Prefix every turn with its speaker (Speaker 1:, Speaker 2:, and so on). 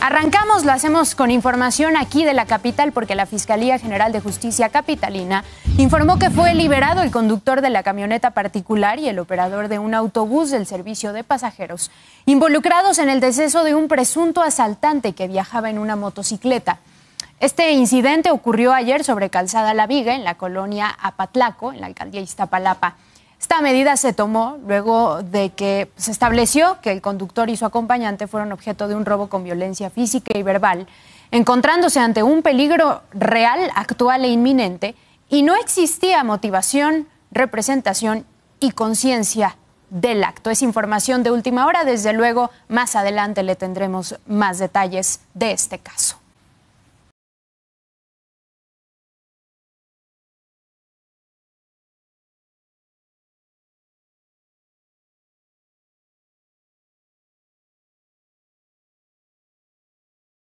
Speaker 1: Arrancamos, lo hacemos con información aquí de la capital porque la Fiscalía General de Justicia Capitalina informó que fue liberado el conductor de la camioneta particular y el operador de un autobús del servicio de pasajeros, involucrados en el deceso de un presunto asaltante que viajaba en una motocicleta. Este incidente ocurrió ayer sobre Calzada La Viga, en la colonia Apatlaco, en la alcaldía Iztapalapa. Esta medida se tomó luego de que se estableció que el conductor y su acompañante fueron objeto de un robo con violencia física y verbal, encontrándose ante un peligro real, actual e inminente, y no existía motivación, representación y conciencia del acto. Es información de última hora, desde luego más adelante le tendremos más detalles de este caso.